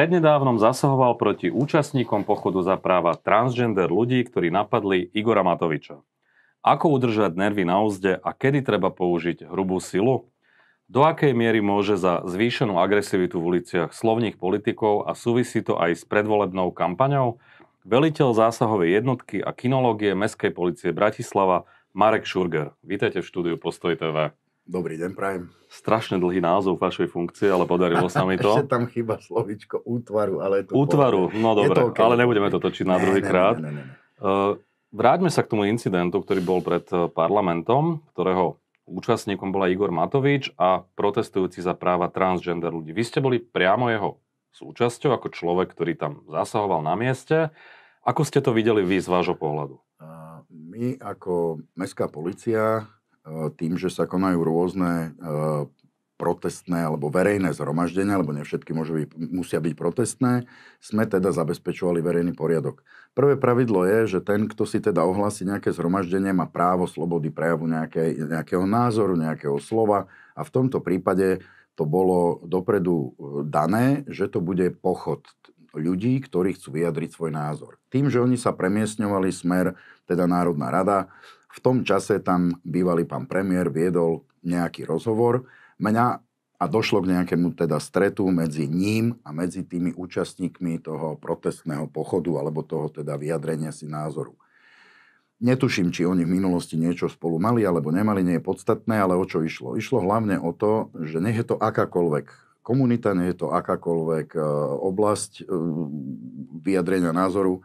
prednedávnom zasahoval proti účastníkom pochodu za práva transgender ľudí, ktorí napadli Igora Matoviča. Ako udržať nervy na úzde a kedy treba použiť hrubú silu? Do akej miery môže za zvýšenú agresivitu v uliciach slovných politikov a súvisí to aj s predvolebnou kampaňou? Veliteľ zásahovej jednotky a kinológie Mestskej policie Bratislava Marek Šurger. Vítajte v štúdiu Postoj TV. Dobrý deň, prajem. Strašne dlhý názov vašej funkcie, ale podarilo sa mi to. Ešte tam chyba slovičko útvaru, ale je to Útvaru, povedal. no dobre, okay. ale nebudeme to točiť na druhý krát. Ne, ne, ne, ne. Eh, vráťme sa k tomu incidentu, ktorý bol pred eh, parlamentom, ktorého účastníkom bola Igor Matovič a protestujúci za práva transgender ľudí. Vy ste boli priamo jeho súčasťou ako človek, ktorý tam zasahoval na mieste. Ako ste to videli vy z vášho pohľadu? My ako mestská policia E, tým, že sa konajú rôzne e, protestné alebo verejné zhromaždenia, alebo ne všetky môžu byť, musia byť protestné, sme teda zabezpečovali verejný poriadok. Prvé pravidlo je, že ten, kto si teda ohlási nejaké zhromaždenie, má právo slobody prejavu nejaké, nejakého názoru, nejakého slova a v tomto prípade to bolo dopredu e, dané, že to bude pochod ľudí, ktorí chcú vyjadriť svoj názor. Tým, že oni sa premiesňovali smer, teda Národná rada, v tom čase tam bývalý pán premiér viedol nejaký rozhovor. Mňa a došlo k nejakému teda stretu medzi ním a medzi tými účastníkmi toho protestného pochodu alebo toho teda vyjadrenia si názoru. Netuším, či oni v minulosti niečo spolu mali alebo nemali, nie je podstatné, ale o čo išlo? Išlo hlavne o to, že nech je to akákoľvek komunita, nech je to akákoľvek e, oblasť e, vyjadrenia názoru,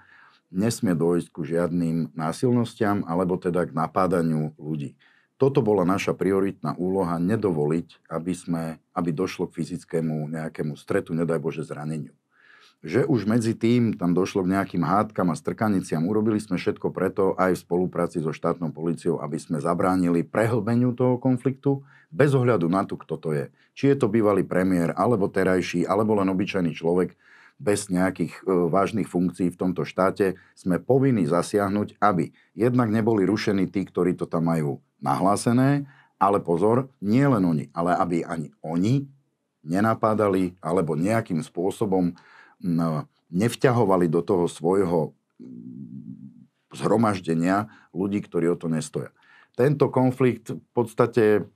nesmie dojsť ku žiadnym násilnostiam alebo teda k napádaniu ľudí. Toto bola naša prioritná úloha, nedovoliť, aby, sme, aby došlo k fyzickému nejakému stretu, nedaj Bože zraneniu. Že už medzi tým tam došlo k nejakým hádkam a strkaniciam, urobili sme všetko preto aj v spolupráci so štátnou policiou, aby sme zabránili prehlbeniu toho konfliktu, bez ohľadu na to, kto to je. Či je to bývalý premiér, alebo terajší, alebo len obyčajný človek, bez nejakých e, vážnych funkcií v tomto štáte, sme povinní zasiahnuť, aby jednak neboli rušení tí, ktorí to tam majú nahlásené, ale pozor, nie len oni, ale aby ani oni nenapádali alebo nejakým spôsobom m, nevťahovali do toho svojho zhromaždenia ľudí, ktorí o to nestoja. Tento konflikt v podstate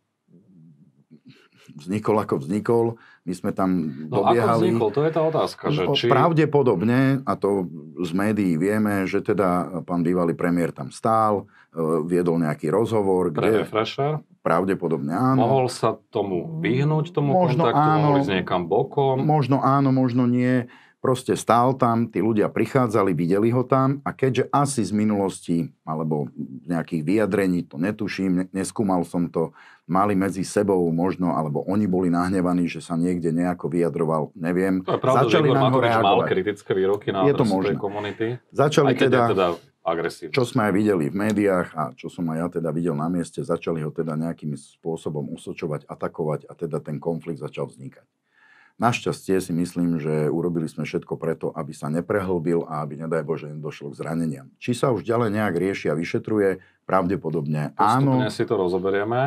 vznikol ako vznikol, my sme tam no, dobiehali. No ako vznikol, to je tá otázka. Že no, či... Pravdepodobne, a to z médií vieme, že teda pán bývalý premiér tam stál, e, viedol nejaký rozhovor. kde... Refresher? Pravdepodobne áno. Mohol sa tomu vyhnúť, tomu možno kontaktu, áno, mohli s niekam bokom. Možno áno, možno nie Proste stál tam, tí ľudia prichádzali, videli ho tam a keďže asi z minulosti alebo nejakých vyjadrení, to netuším, neskúmal som to, mali medzi sebou možno, alebo oni boli nahnevaní, že sa niekde nejako vyjadroval, neviem. To je pravda, Začali že Igor Matovič mal kritické výroky na je to možné. komunity. Začali teda, teda agresívne. Čo sme aj videli v médiách a čo som aj ja teda videl na mieste, začali ho teda nejakým spôsobom usočovať, atakovať a teda ten konflikt začal vznikať. Našťastie si myslím, že urobili sme všetko preto, aby sa neprehlbil a aby, nedaj Bože, nedošlo k zraneniam. Či sa už ďalej nejak rieši a vyšetruje, pravdepodobne Postupne áno. Postupne si to rozoberieme.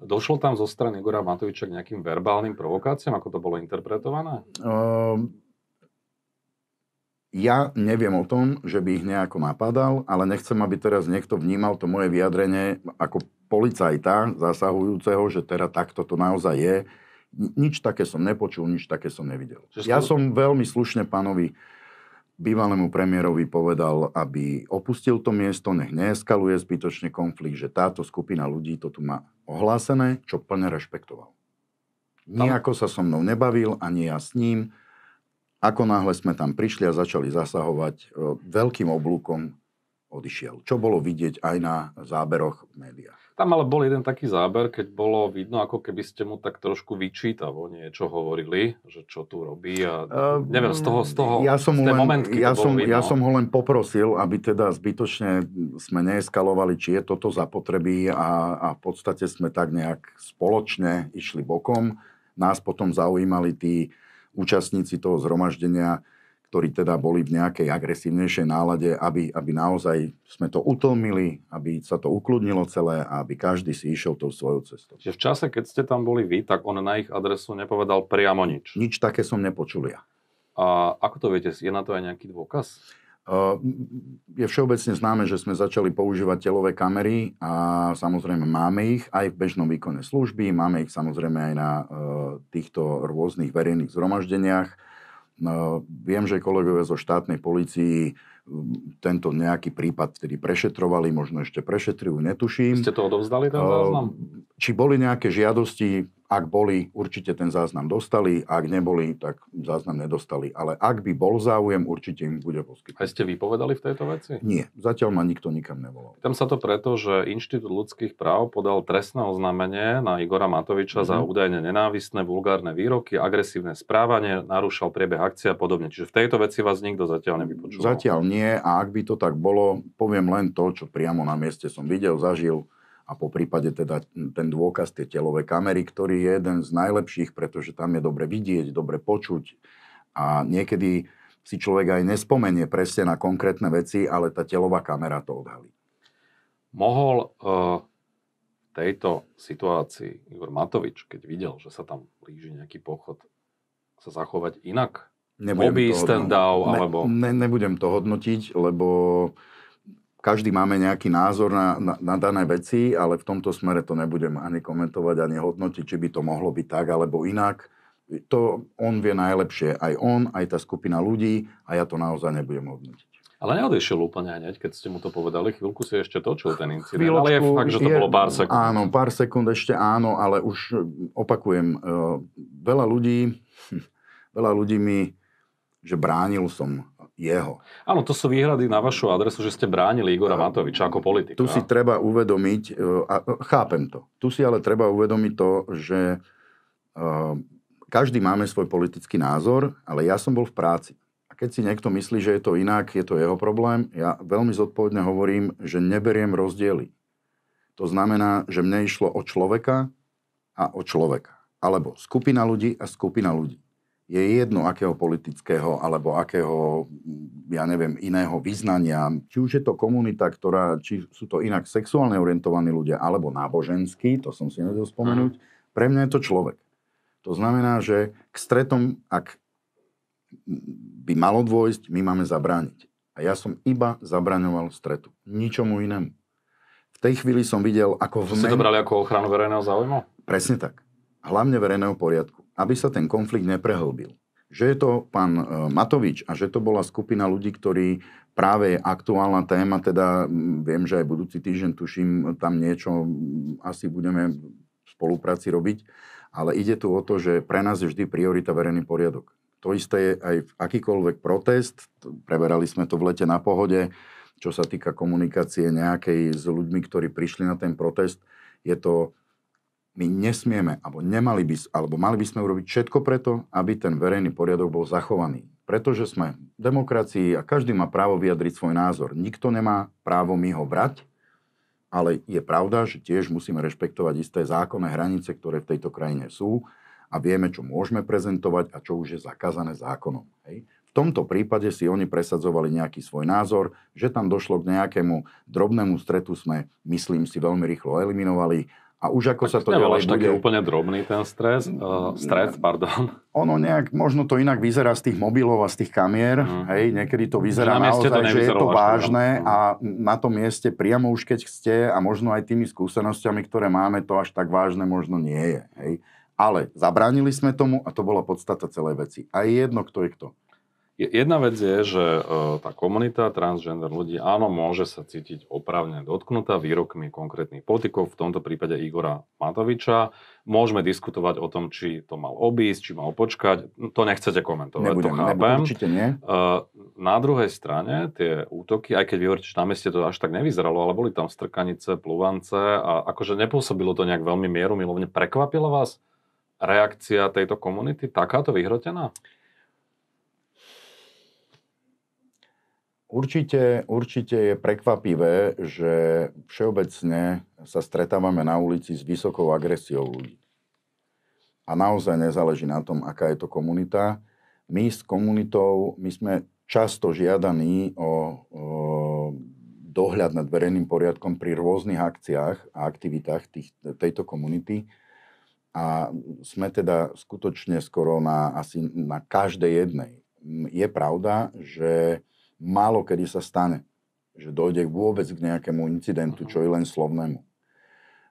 Došlo tam zo strany Igora Matoviča k nejakým verbálnym provokáciám, ako to bolo interpretované? Um, ja neviem o tom, že by ich nejako napadal, ale nechcem, aby teraz niekto vnímal to moje vyjadrenie ako policajta zasahujúceho, že teda takto to naozaj je. Nič také som nepočul, nič také som nevidel. Česko... Ja som veľmi slušne pánovi bývalému premiérovi povedal, aby opustil to miesto, nech neeskaluje zbytočne konflikt, že táto skupina ľudí to tu má ohlásené, čo plne rešpektoval. Nijako sa so mnou nebavil, ani ja s ním. Ako náhle sme tam prišli a začali zasahovať, e, veľkým oblúkom odišiel. Čo bolo vidieť aj na záberoch v médiách. Tam ale bol jeden taký záber, keď bolo vidno, ako keby ste mu tak trošku vyčítavo niečo hovorili, že čo tu robí a ehm, neviem, z toho, z toho ja som z len, momentky ja som, ja som ho len poprosil, aby teda zbytočne sme neeskalovali, či je toto zapotreby a, a v podstate sme tak nejak spoločne išli bokom. Nás potom zaujímali tí účastníci toho zhromaždenia, ktorí teda boli v nejakej agresívnejšej nálade, aby, aby naozaj sme to utlmili, aby sa to ukludnilo celé a aby každý si išiel tou svojou cestou. Čiže v čase, keď ste tam boli vy, tak on na ich adresu nepovedal priamo nič? Nič také som nepočul ja. A ako to viete, je na to aj nejaký dôkaz? Je všeobecne známe, že sme začali používať telové kamery a samozrejme máme ich aj v bežnom výkone služby, máme ich samozrejme aj na týchto rôznych verejných zhromaždeniach No, viem, že kolegovia zo štátnej policii tento nejaký prípad ktorý prešetrovali, možno ešte prešetrujú, netuším. Ste to odovzdali ten ehm, záznam? Či boli nejaké žiadosti ak boli, určite ten záznam dostali, ak neboli, tak záznam nedostali. Ale ak by bol záujem, určite im bude poskytnúť. A ste vypovedali v tejto veci? Nie, zatiaľ ma nikto nikam nevolal. Tam sa to preto, že Inštitút ľudských práv podal trestné oznámenie na Igora Matoviča mm-hmm. za mhm. údajne nenávistné, vulgárne výroky, agresívne správanie, narúšal priebeh akcie a podobne. Čiže v tejto veci vás nikto zatiaľ nevypočul. Zatiaľ nie a ak by to tak bolo, poviem len to, čo priamo na mieste som videl, zažil a po prípade teda ten dôkaz, tie telové kamery, ktorý je jeden z najlepších, pretože tam je dobre vidieť, dobre počuť a niekedy si človek aj nespomenie presne na konkrétne veci, ale tá telová kamera to odhalí. Mohol uh, v tejto situácii Igor Matovič, keď videl, že sa tam blíži nejaký pochod, sa zachovať inak? Nebudem Lobby, to, stand ne, alebo... Ne, nebudem to hodnotiť, lebo uh, každý máme nejaký názor na, na, na dané veci, ale v tomto smere to nebudem ani komentovať, ani hodnotiť, či by to mohlo byť tak alebo inak. To on vie najlepšie, aj on, aj tá skupina ľudí a ja to naozaj nebudem hodnotiť. Ale neodešiel úplne hneď, keď ste mu to povedali. Chvíľku si ešte točil ten incident, Chvíľočku, ale je fakt, že to je, bolo pár sekúnd. Áno, pár sekúnd ešte áno, ale už e, opakujem, e, veľa ľudí, hm, veľa ľudí mi, že bránil som jeho. Áno, to sú výhrady na vašu adresu, že ste bránili Igora Matoviča ako politika. Tu si treba uvedomiť, e, a e, chápem to, tu si ale treba uvedomiť to, že e, každý máme svoj politický názor, ale ja som bol v práci. A keď si niekto myslí, že je to inak, je to jeho problém, ja veľmi zodpovedne hovorím, že neberiem rozdiely. To znamená, že mne išlo o človeka a o človeka. Alebo skupina ľudí a skupina ľudí je jedno akého politického alebo akého, ja neviem, iného vyznania. Či už je to komunita, ktorá, či sú to inak sexuálne orientovaní ľudia, alebo náboženskí, to som si nedel spomenúť, pre mňa je to človek. To znamená, že k stretom, ak by malo dôjsť, my máme zabrániť. A ja som iba zabraňoval stretu. Ničomu inému. V tej chvíli som videl, ako... To v men... to brali ako ochranu verejného záujmu? Presne tak hlavne verejného poriadku, aby sa ten konflikt neprehlbil. Že je to pán e, Matovič a že to bola skupina ľudí, ktorí práve je aktuálna téma, teda viem, že aj budúci týždeň, tuším, tam niečo asi budeme v spolupráci robiť, ale ide tu o to, že pre nás je vždy priorita verejný poriadok. To isté je aj v akýkoľvek protest, preberali sme to v lete na pohode, čo sa týka komunikácie nejakej s ľuďmi, ktorí prišli na ten protest, je to my nesmieme, alebo nemali by, alebo mali by sme urobiť všetko preto, aby ten verejný poriadok bol zachovaný. Pretože sme v demokracii a každý má právo vyjadriť svoj názor. Nikto nemá právo mi ho brať, ale je pravda, že tiež musíme rešpektovať isté zákonné hranice, ktoré v tejto krajine sú a vieme, čo môžeme prezentovať a čo už je zakázané zákonom. Hej? V tomto prípade si oni presadzovali nejaký svoj názor, že tam došlo k nejakému drobnému stretu, sme, myslím si, veľmi rýchlo eliminovali a už ako tak sa to ďalej bude... taký úplne drobný ten stres, uh, stres, pardon. Ono nejak, možno to inak vyzerá z tých mobilov a z tých kamier, mm. hej, niekedy to vyzerá na naozaj, to že je to vážne no. a na tom mieste priamo už keď ste a možno aj tými skúsenostiami, ktoré máme, to až tak vážne možno nie je, hej. Ale zabránili sme tomu a to bola podstata celej veci. A je jedno, kto je kto. Jedna vec je, že e, tá komunita transgender ľudí, áno, môže sa cítiť oprávne dotknutá výrokmi konkrétnych politikov, v tomto prípade Igora Matoviča. Môžeme diskutovať o tom, či to mal obísť, či mal počkať. To nechcete komentovať, nebudem, to chápem. Nebudem, nie. E, na druhej strane tie útoky, aj keď vy hovoríte, že na meste to až tak nevyzeralo, ale boli tam strkanice, pluvance a akože nepôsobilo to nejak veľmi mieru, milovne. Prekvapila vás reakcia tejto komunity takáto vyhrotená? Určite, určite je prekvapivé, že všeobecne sa stretávame na ulici s vysokou agresiou ľudí. A naozaj nezáleží na tom, aká je to komunita. My s komunitou, my sme často žiadaní o, o dohľad nad verejným poriadkom pri rôznych akciách a aktivitách tých, tejto komunity. A sme teda skutočne skoro na, asi na každej jednej. Je pravda, že málo kedy sa stane, že dojde vôbec k nejakému incidentu, mhm. čo je len slovnému.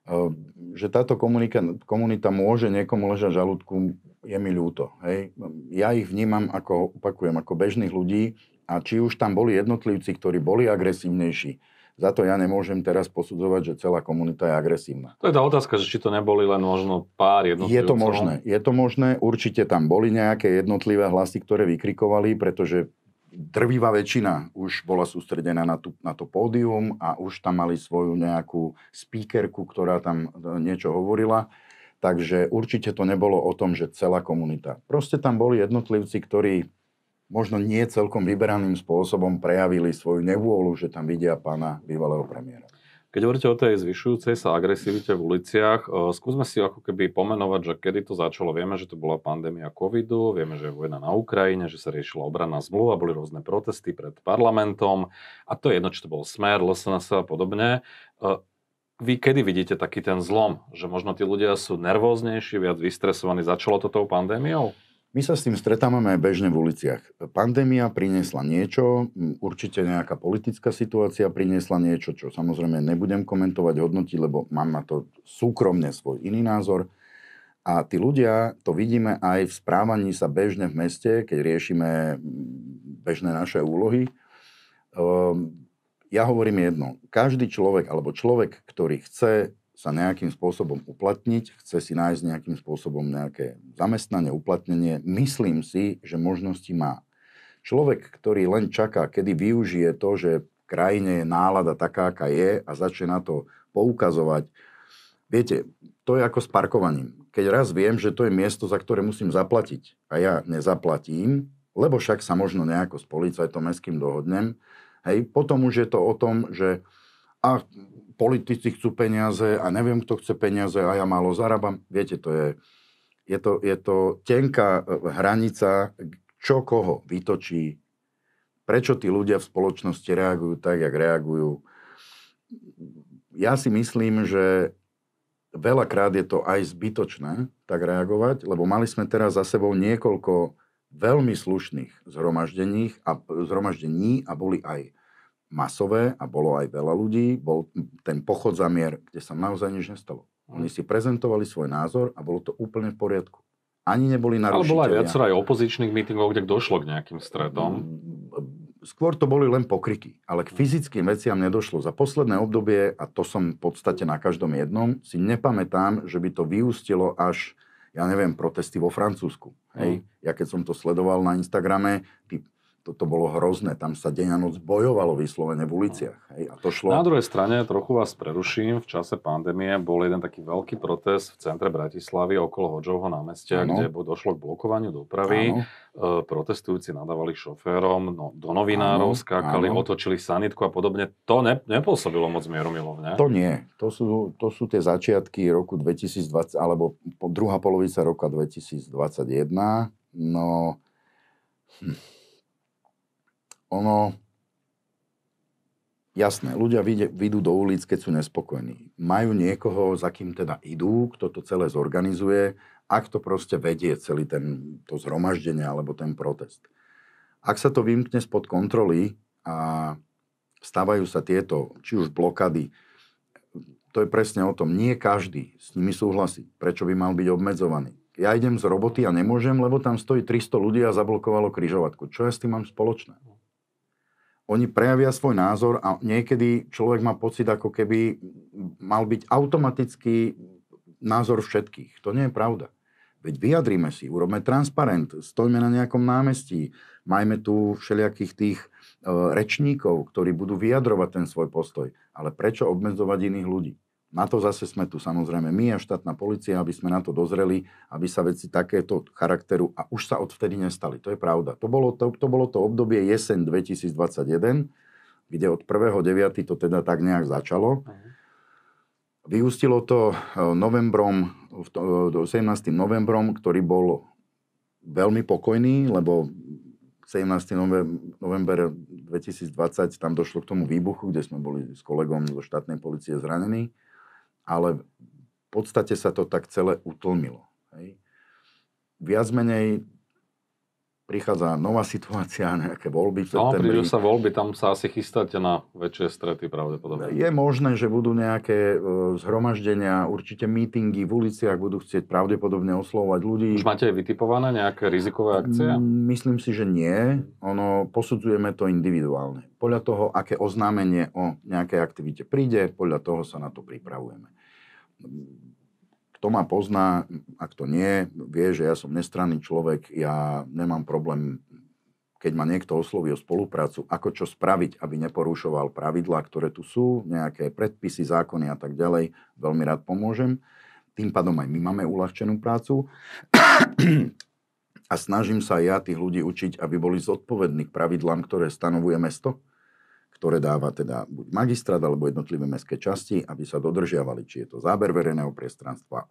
Ehm, že táto komunika, komunita môže niekomu ležať žalúdku, je mi ľúto. Hej. Ja ich vnímam ako, opakujem, ako bežných ľudí a či už tam boli jednotlivci, ktorí boli agresívnejší, za to ja nemôžem teraz posudzovať, že celá komunita je agresívna. To je tá otázka, že či to neboli len možno pár jednotlivcov. Je to možné, je to možné. Určite tam boli nejaké jednotlivé hlasy, ktoré vykrikovali, pretože drvivá väčšina už bola sústredená na, tu, na to pódium a už tam mali svoju nejakú speakerku, ktorá tam e, niečo hovorila. Takže určite to nebolo o tom, že celá komunita. Proste tam boli jednotlivci, ktorí možno nie celkom vyberaným spôsobom prejavili svoju nevôľu, že tam vidia pána bývalého premiéra. Keď hovoríte o tej zvyšujúcej sa agresivite v uliciach, eh, skúsme si ako keby pomenovať, že kedy to začalo. Vieme, že to bola pandémia covidu, vieme, že je vojna na Ukrajine, že sa riešila obranná zmluva, boli rôzne protesty pred parlamentom a to je jedno, či to bol Smer, LSNS a podobne. Eh, vy kedy vidíte taký ten zlom, že možno tí ľudia sú nervóznejší, viac vystresovaní? Začalo to tou pandémiou? My sa s tým stretávame aj bežne v uliciach. Pandémia priniesla niečo, určite nejaká politická situácia priniesla niečo, čo samozrejme nebudem komentovať, hodnotiť, lebo mám na to súkromne svoj iný názor. A tí ľudia, to vidíme aj v správaní sa bežne v meste, keď riešime bežné naše úlohy. Ehm, ja hovorím jedno. Každý človek, alebo človek, ktorý chce sa nejakým spôsobom uplatniť, chce si nájsť nejakým spôsobom nejaké zamestnanie, uplatnenie, myslím si, že možnosti má. Človek, ktorý len čaká, kedy využije to, že v krajine je nálada taká, aká je a začne na to poukazovať, viete, to je ako s parkovaním. Keď raz viem, že to je miesto, za ktoré musím zaplatiť a ja nezaplatím, lebo však sa možno nejako s policajtom mestským dohodnem, hej, potom už je to o tom, že a politici chcú peniaze a neviem, kto chce peniaze a ja málo zarábam. Viete, to je, je, to, je to tenká e, hranica, čo koho vytočí, prečo tí ľudia v spoločnosti reagujú tak, jak reagujú. Ja si myslím, že veľakrát je to aj zbytočné tak reagovať, lebo mali sme teraz za sebou niekoľko veľmi slušných zhromaždení a, zhromaždení a boli aj masové a bolo aj veľa ľudí, bol ten pochod za mier, kde sa naozaj nič nestalo. Mhm. Oni si prezentovali svoj názor a bolo to úplne v poriadku. Ani neboli narušiteľia. Ale bolo aj viacero aj opozičných mítingov, kde došlo k nejakým stredom. Mm, skôr to boli len pokryky, ale k mhm. fyzickým veciam nedošlo. Za posledné obdobie, a to som v podstate na každom jednom, si nepamätám, že by to vyústilo až, ja neviem, protesty vo Francúzsku. Mhm. Hej? Mm. Ja keď som to sledoval na Instagrame, tí toto bolo hrozné. Tam sa deň a noc bojovalo vyslovene v no. uliciach. Hej, a to šlo... Na druhej strane, trochu vás preruším, v čase pandémie bol jeden taký veľký protest v centre Bratislavy okolo Hoďovho námestia, ano. kde došlo k blokovaniu dopravy. Ano. E, protestujúci nadávali šoférom, no, do novinárov ano. skákali, ano. otočili sanitku a podobne. To ne, nepôsobilo moc mieromilovne. To nie. To sú, to sú tie začiatky roku 2020, alebo druhá polovica roka 2021. No... Hm ono... Jasné, ľudia vyjdú do ulic, keď sú nespokojní. Majú niekoho, za kým teda idú, kto to celé zorganizuje, ak to proste vedie celý ten, to zhromaždenie alebo ten protest. Ak sa to vymkne spod kontroly a stávajú sa tieto, či už blokady, to je presne o tom, nie každý s nimi súhlasí. Prečo by mal byť obmedzovaný? Ja idem z roboty a nemôžem, lebo tam stojí 300 ľudí a zablokovalo kryžovatku. Čo ja s tým mám spoločné? oni prejavia svoj názor a niekedy človek má pocit, ako keby mal byť automatický názor všetkých. To nie je pravda. Veď vyjadríme si, urobme transparent, stojme na nejakom námestí, majme tu všelijakých tých e, rečníkov, ktorí budú vyjadrovať ten svoj postoj. Ale prečo obmedzovať iných ľudí? Na to zase sme tu samozrejme my a štátna policia, aby sme na to dozreli, aby sa veci takéto charakteru a už sa odvtedy nestali. To je pravda. To bolo to, to, bolo to obdobie jeseň 2021, kde od 1.9. to teda tak nejak začalo. Vyústilo to eh, novembrom, 17. Eh, novembrom, ktorý bol veľmi pokojný, lebo 17. november 2020 tam došlo k tomu výbuchu, kde sme boli s kolegom zo štátnej policie zranení ale v podstate sa to tak celé utlmilo. Hej. Viac menej prichádza nová situácia, nejaké voľby v septembri. No, prídu sa voľby, tam sa asi chystáte na väčšie strety pravdepodobne. Je možné, že budú nejaké e, zhromaždenia, určite mítingy v uliciach, budú chcieť pravdepodobne oslovať ľudí. Už máte aj vytipované nejaké rizikové mm, akcie? Myslím si, že nie. Ono, posudzujeme to individuálne. Podľa toho, aké oznámenie o nejakej aktivite príde, podľa toho sa na to pripravujeme kto ma pozná a kto nie, vie, že ja som nestranný človek, ja nemám problém, keď ma niekto osloví o spoluprácu, ako čo spraviť, aby neporušoval pravidlá, ktoré tu sú, nejaké predpisy, zákony a tak ďalej, veľmi rád pomôžem. Tým pádom aj my máme uľahčenú prácu. a snažím sa ja tých ľudí učiť, aby boli zodpovední k pravidlám, ktoré stanovuje mesto ktoré dáva teda buď magistrát alebo jednotlivé mestské časti, aby sa dodržiavali, či je to záber verejného priestranstva,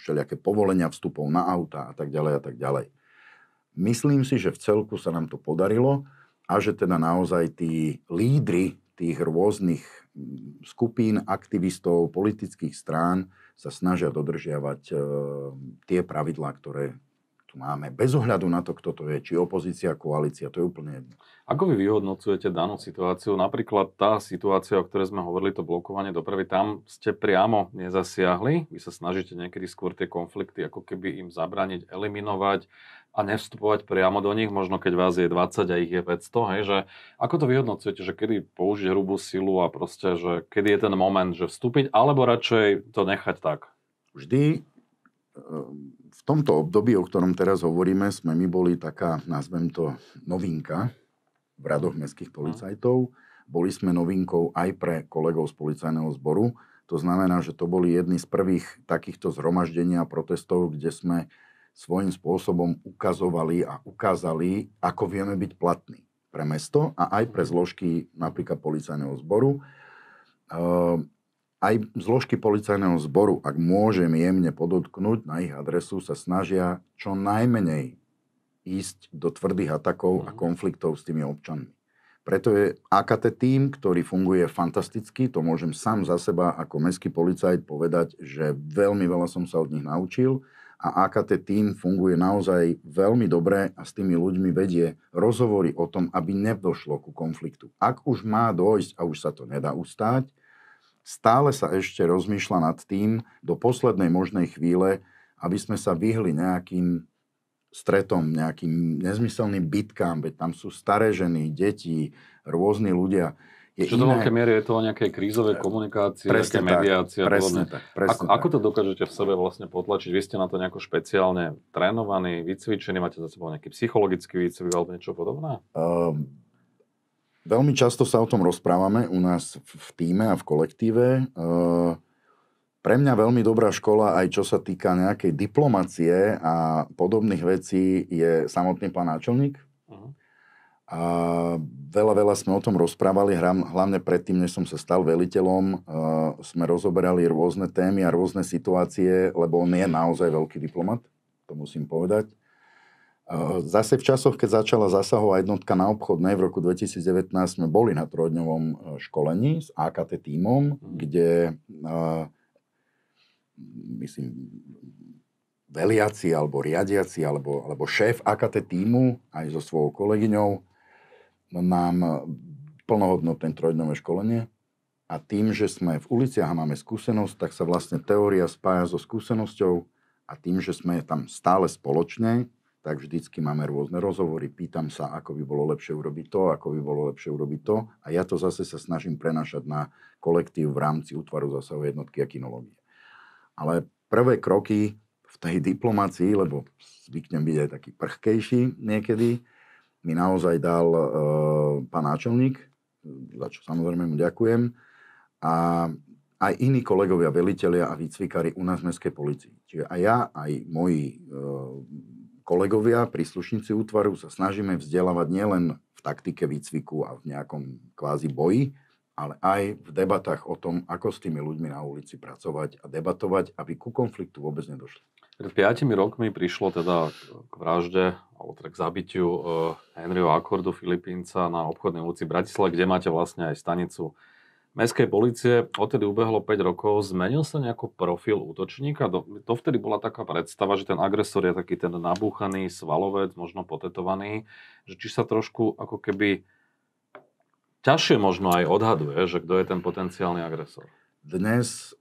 všelijaké povolenia vstupov na auta a tak ďalej a tak ďalej. Myslím si, že v celku sa nám to podarilo a že teda naozaj tí lídry tých rôznych mm, skupín, aktivistov, politických strán sa snažia dodržiavať e, tie pravidlá, ktoré tu máme bez ohľadu na to, kto to je, či opozícia, koalícia, to je úplne jedno. Ako vy vyhodnocujete danú situáciu? Napríklad tá situácia, o ktorej sme hovorili, to blokovanie dopravy, tam ste priamo nezasiahli. Vy sa snažíte niekedy skôr tie konflikty ako keby im zabraniť, eliminovať a nevstupovať priamo do nich, možno keď vás je 20 a ich je 500, hej, že ako to vyhodnocujete, že kedy použiť hrubú silu a proste, že kedy je ten moment, že vstúpiť, alebo radšej to nechať tak? Vždy Ehm, v tomto období, o ktorom teraz hovoríme, sme my boli taká, nazvem to, novinka v radoch mestských policajtov. Boli sme novinkou aj pre kolegov z policajného zboru. To znamená, že to boli jedny z prvých takýchto zhromaždenia a protestov, kde sme svojím spôsobom ukazovali a ukázali, ako vieme byť platní pre mesto a aj pre zložky napríklad policajného zboru. Ehm, aj zložky policajného zboru, ak môžem jemne podotknúť, na ich adresu sa snažia čo najmenej ísť do tvrdých atakov a mhm. konfliktov s tými občanmi. Preto je AKT tým, ktorý funguje fantasticky, to môžem sám za seba ako mestský policajt povedať, že veľmi veľa som sa od nich naučil a AKT tým funguje naozaj veľmi dobre a s tými ľuďmi vedie rozhovory o tom, aby nedošlo ku konfliktu. Ak už má dojsť a už sa to nedá ustáť, stále sa ešte rozmýšľa nad tým do poslednej možnej chvíle, aby sme sa vyhli nejakým stretom, nejakým nezmyselným bitkám, veď tam sú staré ženy, deti, rôzni ľudia. Je Čo iné... do veľkej miery je to o nejakej krízovej e, komunikácii, presne mediácie. Presne tak, presne ako, tak. ako to dokážete v sebe vlastne potlačiť? Vy ste na to nejako špeciálne trénovaní, vycvičení, máte za sebou nejaký psychologický výcvik alebo niečo podobné? Um, Veľmi často sa o tom rozprávame u nás v týme a v kolektíve. E, pre mňa veľmi dobrá škola aj čo sa týka nejakej diplomacie a podobných vecí je samotný pán náčelník. Uh-huh. A veľa, veľa sme o tom rozprávali, hlavne predtým, než som sa stal veliteľom, e, sme rozoberali rôzne témy a rôzne situácie, lebo on je naozaj veľký diplomat, to musím povedať. Zase v časoch, keď začala zasahová jednotka na obchodnej v roku 2019, sme boli na trojdňovom e, školení s AKT tímom, mhm. kde e, myslím, veliaci alebo riadiaci alebo, alebo šéf AKT týmu aj so svojou kolegyňou nám e, plnohodnotné trojdňové školenie a tým, že sme v uliciach a máme skúsenosť, tak sa vlastne teória spája so skúsenosťou a tým, že sme tam stále spoločne, tak vždycky máme rôzne rozhovory. Pýtam sa, ako by bolo lepšie urobiť to, ako by bolo lepšie urobiť to. A ja to zase sa snažím prenašať na kolektív v rámci útvaru zásahovej jednotky a kinológie. Ale prvé kroky v tej diplomácii, lebo zvyknem byť aj taký prchkejší niekedy, mi naozaj dal e, pán náčelník, za čo samozrejme mu ďakujem, a aj iní kolegovia, veliteľia a výcvikári u nás v mestskej policii. Čiže aj ja, aj moji e, kolegovia, príslušníci útvaru sa snažíme vzdelávať nielen v taktike výcviku a v nejakom kvázi boji, ale aj v debatách o tom, ako s tými ľuďmi na ulici pracovať a debatovať, aby ku konfliktu vôbec nedošlo. Pred 5 rokmi prišlo teda k vražde, alebo teda k zabitiu eh, Henryho Akordu Filipínca na obchodnej ulici Bratislava, kde máte vlastne aj stanicu mestskej policie odtedy ubehlo 5 rokov. Zmenil sa nejako profil útočníka? Dovtedy bola taká predstava, že ten agresor je taký ten nabúchaný svalovec, možno potetovaný, že či sa trošku ako keby ťažšie možno aj odhaduje, že kto je ten potenciálny agresor. Dnes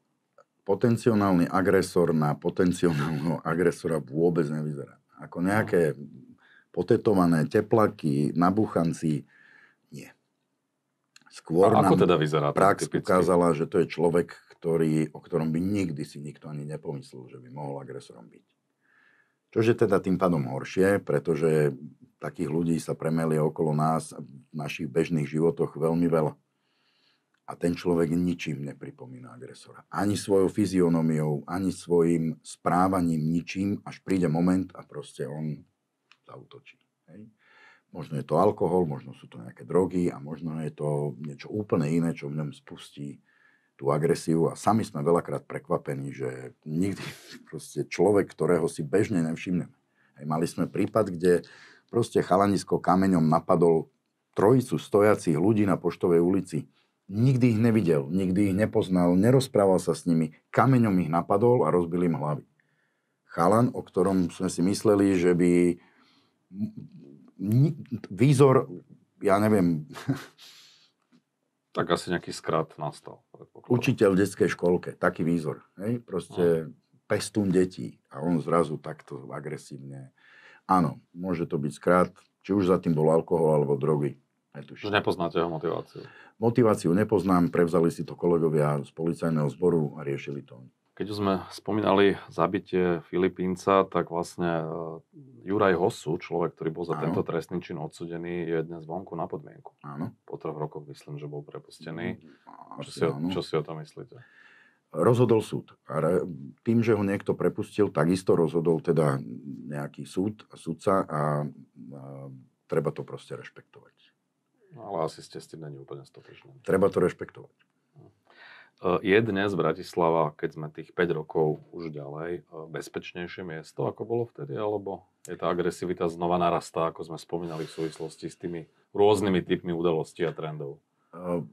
potenciálny agresor na potenciálneho agresora vôbec nevyzerá. Ako nejaké potetované teplaky, nabuchanci, Skôr A ako teda vyzerá prax typicky? ukázala, že to je človek, ktorý, o ktorom by nikdy si nikto ani nepomyslel, že by mohol agresorom byť. Čo je teda tým pádom horšie, pretože takých ľudí sa premelie okolo nás v našich bežných životoch veľmi veľa. A ten človek ničím nepripomína agresora. Ani svojou fyzionomiou, ani svojim správaním, ničím, až príde moment a proste on zautočí. Hej? Možno je to alkohol, možno sú to nejaké drogy a možno je to niečo úplne iné, čo v ňom spustí tú agresiu a sami sme veľakrát prekvapení, že nikdy proste človek, ktorého si bežne nevšimneme. Hej, mali sme prípad, kde proste chalanisko kameňom napadol trojicu stojacich ľudí na Poštovej ulici. Nikdy ich nevidel, nikdy ich nepoznal, nerozprával sa s nimi. Kameňom ich napadol a rozbil im hlavy. Chalan, o ktorom sme si mysleli, že by výzor, ja neviem... Tak asi nejaký skrat nastal. Učiteľ v detskej školke, taký výzor. Hej? Proste no. pestún detí a on zrazu takto agresívne. Áno, môže to byť skrat, či už za tým bol alkohol alebo drogy. Netuším. Že nepoznáte jeho motiváciu? Motiváciu nepoznám, prevzali si to kolegovia z policajného zboru a riešili to. Keď už sme spomínali zabitie Filipínca, tak vlastne e, Juraj Hosu, človek, ktorý bol za ano. tento trestný čin odsudený, je dnes vonku na podmienku. Áno. Po troch rokoch myslím, že bol prepustený. Mm, čo si, o, čo si o tom myslíte? Rozhodol súd. A tým, že ho niekto prepustil, takisto rozhodol teda nejaký súd, súdca a, a treba to proste rešpektovať. No, ale asi ste s tým není úplne stotočný. Treba to rešpektovať. Eh, je dnes Bratislava, keď sme tých 5 rokov už ďalej, eh, bezpečnejšie miesto, ako bolo vtedy? Alebo je tá agresivita znova narastá, ako sme spomínali v súvislosti s tými rôznymi typmi udalostí a trendov? Eh,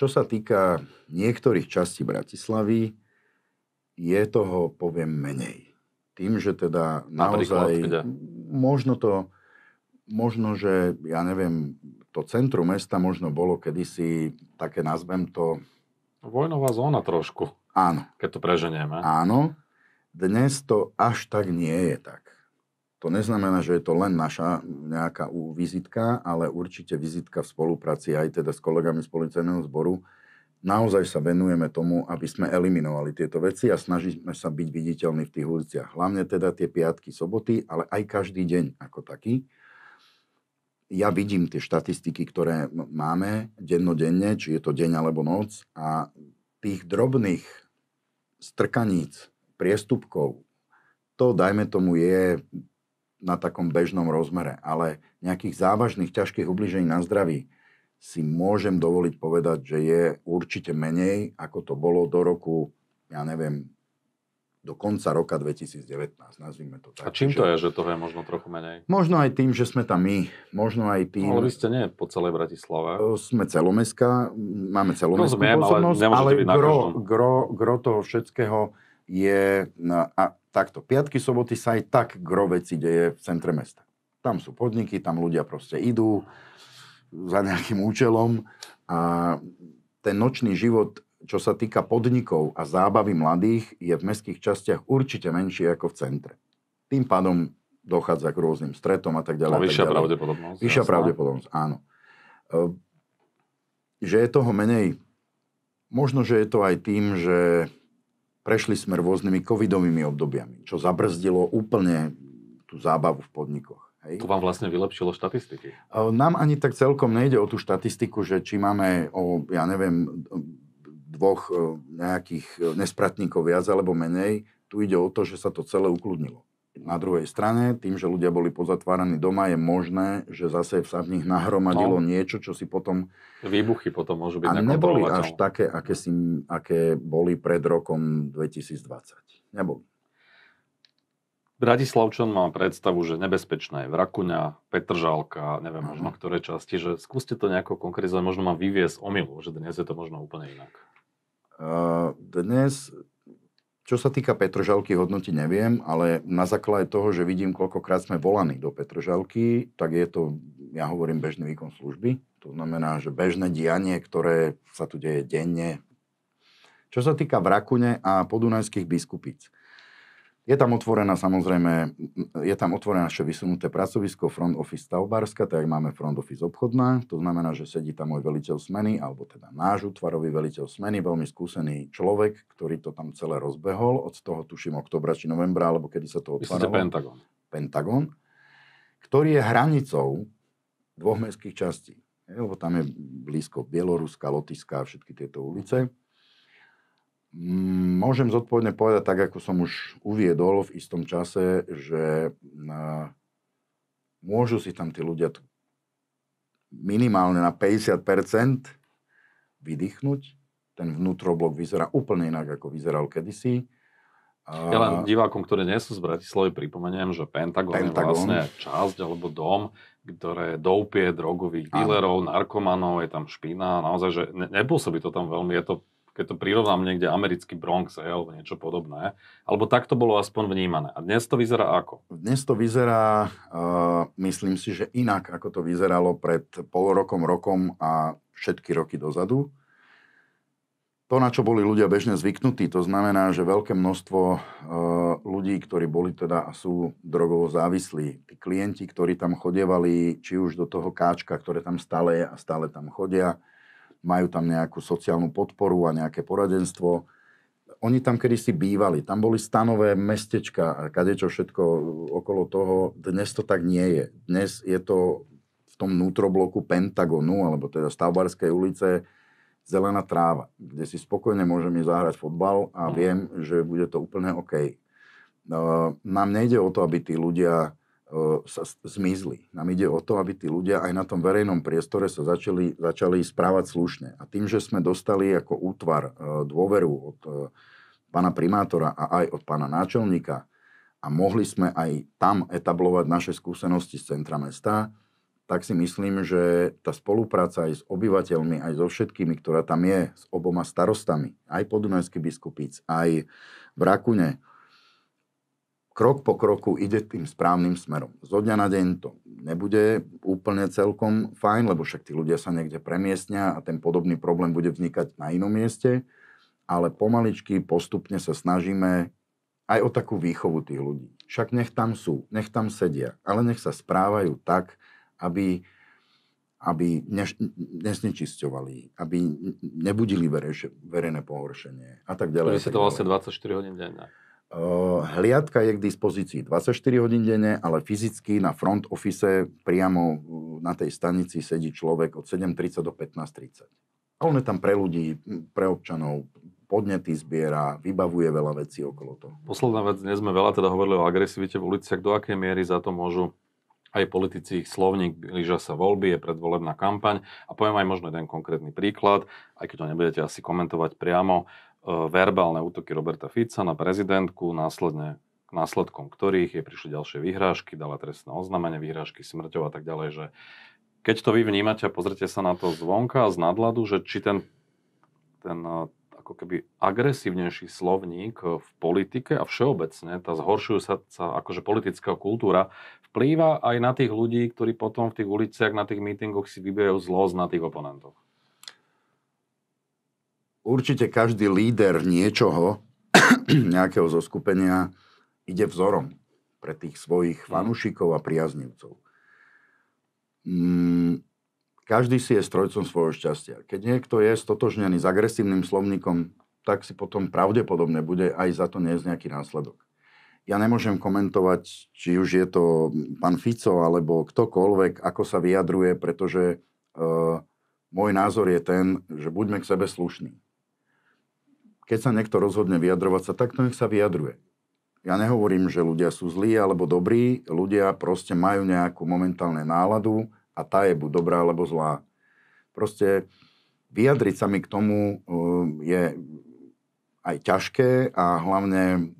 čo sa týka niektorých častí Bratislavy, je toho, poviem, menej. Tým, že teda naozaj... Možno to, možno, že, ja neviem, to centrum mesta možno bolo kedysi také, nazvem to... Vojnová zóna trošku. Áno. Keď to preženieme. Áno. Dnes to až tak nie je tak. To neznamená, že je to len naša nejaká vizitka, ale určite vizitka v spolupráci aj teda s kolegami z policajného zboru. Naozaj sa venujeme tomu, aby sme eliminovali tieto veci a snažíme sa byť viditeľní v tých uliciach. Hlavne teda tie piatky, soboty, ale aj každý deň ako taký ja vidím tie štatistiky, ktoré máme dennodenne, či je to deň alebo noc a tých drobných strkaníc, priestupkov, to dajme tomu je na takom bežnom rozmere, ale nejakých závažných, ťažkých ubližení na zdraví si môžem dovoliť povedať, že je určite menej, ako to bolo do roku, ja neviem, do konca roka 2019, nazvime to tak. A čím to je, že toho je možno trochu menej? Možno aj tým, že sme tam my, možno aj tým... No, ale vy ste nie po celej Bratislave. Sme celomestská, máme celomestskú no, pozornosť, ale, ale gro, gro, gro toho všetkého je... Na, a takto, piatky, soboty sa aj tak gro veci deje v centre mesta. Tam sú podniky, tam ľudia proste idú za nejakým účelom a ten nočný život čo sa týka podnikov a zábavy mladých, je v mestských častiach určite menšie ako v centre. Tým pádom dochádza k rôznym stretom a tak ďalej. A vyššia pravdepodobnosť. Vyššia pravdepodobnosť, áno. E, že je toho menej, možno, že je to aj tým, že prešli sme rôznymi covidovými obdobiami, čo zabrzdilo úplne tú zábavu v podnikoch. Hej. To vám vlastne vylepšilo štatistiky. E, nám ani tak celkom nejde o tú štatistiku, že či máme o, ja neviem, dvoch e, nejakých e, nespratníkov viac alebo menej. Tu ide o to, že sa to celé ukludnilo. Na druhej strane, tým, že ľudia boli pozatváraní doma, je možné, že zase sa v nich nahromadilo no. niečo, čo si potom... Výbuchy potom môžu byť A neboli až také, aké, si, aké boli pred rokom 2020. Neboli. Bratislavčan má predstavu, že nebezpečná je Vrakuňa, Petržalka, neviem možno ktoré časti, že skúste to nejako konkrétne, možno mám vyviesť omilu, že dnes je to možno úplne inak. Dnes, čo sa týka Petržalky, hodnoti neviem, ale na základe toho, že vidím, koľkokrát sme volaní do Petržalky, tak je to, ja hovorím, bežný výkon služby. To znamená, že bežné dianie, ktoré sa tu deje denne. Čo sa týka Vrakune a podunajských biskupíc, je tam otvorená samozrejme, je tam otvorené naše vysunuté pracovisko front office stavbárska, tak máme front office obchodná, to znamená, že sedí tam môj veliteľ smeny, alebo teda náš útvarový veliteľ smeny, veľmi skúsený človek, ktorý to tam celé rozbehol, od toho tuším oktobra či novembra, alebo kedy sa to otváralo. Pentagon. Pentagon, ktorý je hranicou dvoch mestských častí, lebo tam je blízko Bieloruska, Lotiska a všetky tieto ulice. Môžem zodpovedne povedať, tak ako som už uviedol v istom čase, že na, môžu si tam tí ľudia minimálne na 50% vydýchnuť. Ten vnútroblok vyzerá úplne inak, ako vyzeral kedysi. A... Ja len divákom, ktorí nie sú z Bratislavy, pripomeniem, že Pentagon, Pentagon. je vlastne časť alebo dom, ktoré doupie drogových dílerov, narkomanov, je tam špina, naozaj, že ne, nepôsobí to tam veľmi, je to keď to prirovnám niekde americký Bronx hej, alebo niečo podobné. Alebo tak to bolo aspoň vnímané. A dnes to vyzerá ako? Dnes to vyzerá, uh, myslím si, že inak, ako to vyzeralo pred pol rokom, rokom a všetky roky dozadu. To, na čo boli ľudia bežne zvyknutí, to znamená, že veľké množstvo uh, ľudí, ktorí boli teda a sú drogovo závislí, tí klienti, ktorí tam chodievali, či už do toho káčka, ktoré tam stále je a stále tam chodia, majú tam nejakú sociálnu podporu a nejaké poradenstvo. Oni tam kedysi bývali, tam boli stanové mestečka a kadečo všetko okolo toho. Dnes to tak nie je. Dnes je to v tom vnútrobloku Pentagonu, alebo teda Stavbarskej ulice, zelená tráva, kde si spokojne môžem ísť zahrať fotbal a mhm. viem, že bude to úplne OK. No, nám nejde o to, aby tí ľudia E, sa zmizli. Nám ide o to, aby tí ľudia aj na tom verejnom priestore sa začali, začali správať slušne. A tým, že sme dostali ako útvar e, dôveru od e, pána primátora a aj od pána náčelníka a mohli sme aj tam etablovať naše skúsenosti z centra mesta, tak si myslím, že tá spolupráca aj s obyvateľmi, aj so všetkými, ktorá tam je, s oboma starostami, aj podunajský biskupic, aj v Rakune, krok po kroku ide tým správnym smerom. Zo dňa na deň to nebude úplne celkom fajn, lebo však tí ľudia sa niekde premiestnia a ten podobný problém bude vznikať na inom mieste, ale pomaličky, postupne sa snažíme aj o takú výchovu tých ľudí. Však nech tam sú, nech tam sedia, ale nech sa správajú tak, aby, aby neš, nesnečisťovali, aby nebudili verejše, verejné pohoršenie a tak ďalej. Vy si to vlastne 24 hodín denne. Hliadka je k dispozícii 24 hodín denne, ale fyzicky na front office priamo na tej stanici sedí človek od 7.30 do 15.30. A on je tam pre ľudí, pre občanov, podnety zbiera, vybavuje veľa vecí okolo toho. Posledná vec, dnes sme veľa teda hovorili o agresivite v uliciach. Do akej miery za to môžu aj politici, ich slovník, blížia sa voľby, je predvolebná kampaň. A poviem aj možno jeden konkrétny príklad, aj keď to nebudete asi komentovať priamo. E, verbálne útoky Roberta Fica na prezidentku, následne následkom ktorých je prišli ďalšie vyhrážky, dala trestné oznámenie, vyhrážky smrťov a tak ďalej, že keď to vy vnímate a pozrite sa na to zvonka a z nadladu, že či ten, ten e, ako keby agresívnejší slovník v politike a všeobecne, tá zhoršujúca sa akože politická kultúra vplýva aj na tých ľudí, ktorí potom v tých uliciach, na tých mítingoch si vybijajú zlosť na tých oponentoch určite každý líder niečoho, nejakého zoskupenia, ide vzorom pre tých svojich mm. fanúšikov a priaznivcov. Mm, každý si je strojcom svojho šťastia. Keď niekto je stotožnený s agresívnym slovníkom, tak si potom pravdepodobne bude aj za to niesť nejaký následok. Ja nemôžem komentovať, či už je to pán Fico alebo ktokoľvek, ako sa vyjadruje, pretože e, môj názor je ten, že buďme k sebe slušní. Keď sa niekto rozhodne vyjadrovať sa takto, nech sa vyjadruje. Ja nehovorím, že ľudia sú zlí alebo dobrí, ľudia proste majú nejakú momentálne náladu a tá je buď dobrá alebo zlá. Proste vyjadriť sa mi k tomu eh, je aj ťažké a hlavne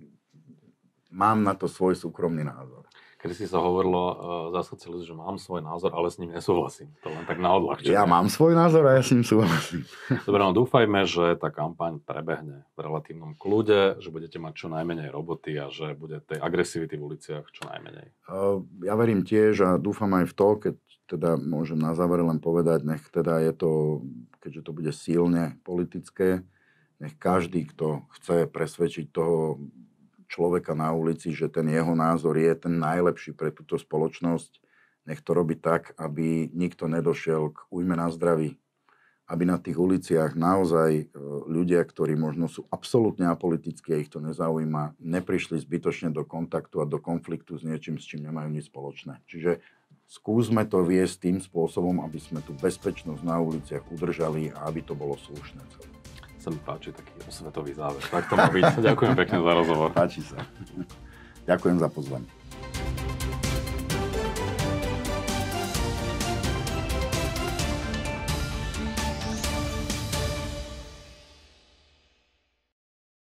mám na to svoj súkromný názor. Kedy si sa hovorilo uh, za socializmu, že mám svoj názor, ale s ním nesúhlasím. To len tak na odľahčenie. Ja mám svoj názor a ja s ním súhlasím. Dobre, no dúfajme, že tá kampaň prebehne v relatívnom kľude, že budete mať čo najmenej roboty a že bude tej agresivity v uliciach čo najmenej. Uh, ja verím tiež a dúfam aj v to, keď teda môžem na záver len povedať, nech teda je to, keďže to bude silne politické, nech každý, kto chce presvedčiť toho človeka na ulici, že ten jeho názor je ten najlepší pre túto spoločnosť. Nech to robí tak, aby nikto nedošiel k újme na zdraví. Aby na tých uliciach naozaj e, ľudia, ktorí možno sú absolútne apolitickí a ich to nezaujíma, neprišli zbytočne do kontaktu a do konfliktu s niečím, s čím nemajú nič spoločné. Čiže skúsme to viesť tým spôsobom, aby sme tú bezpečnosť na uliciach udržali a aby to bolo slušné celé sa mi páči taký osvetový záver. Tak to má byť. Ďakujem pekne za rozhovor. Páči sa. Ďakujem za pozvanie.